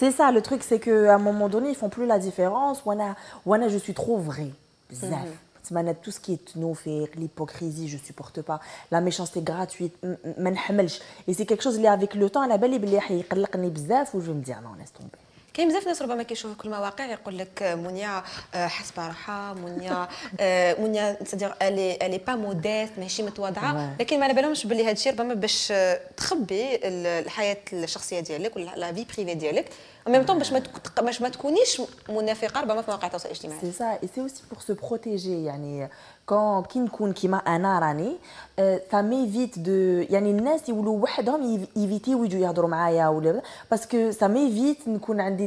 C'est ça, le truc, c'est qu'à un moment donné, ils font plus la différence. Wana, je suis trop vrai. Zaf. Tout ce qui est faire l'hypocrisie, je supporte pas. La méchanceté gratuite, Et c'est quelque chose, avec le temps, la belle, je vais me dire, non, laisse tomber. كاين بزاف ناس ربما كل المواقع يقول لك آه، مونيا آه، حسب براحه مونيا آه، مونيا سادير الي الي با موديست ماشي متواضعه لكن ما على بالهمش باللي هذا الشيء ربما باش تخبي الحياه الشخصيه ديالك ولا لا في بريفي ديالك ميم طون باش ما باش ما تكونيش منافقه ربما في مواقع التواصل الاجتماعي سي سا سي اوسي بور سو بروتيجي يعني كون كي نكون كيما انا راني سا ميفيت دو يعني الناس يولوا وحدهم يفيتيو يجوا يهضروا معايا ولا باسكو سا ميفيت نكون عندي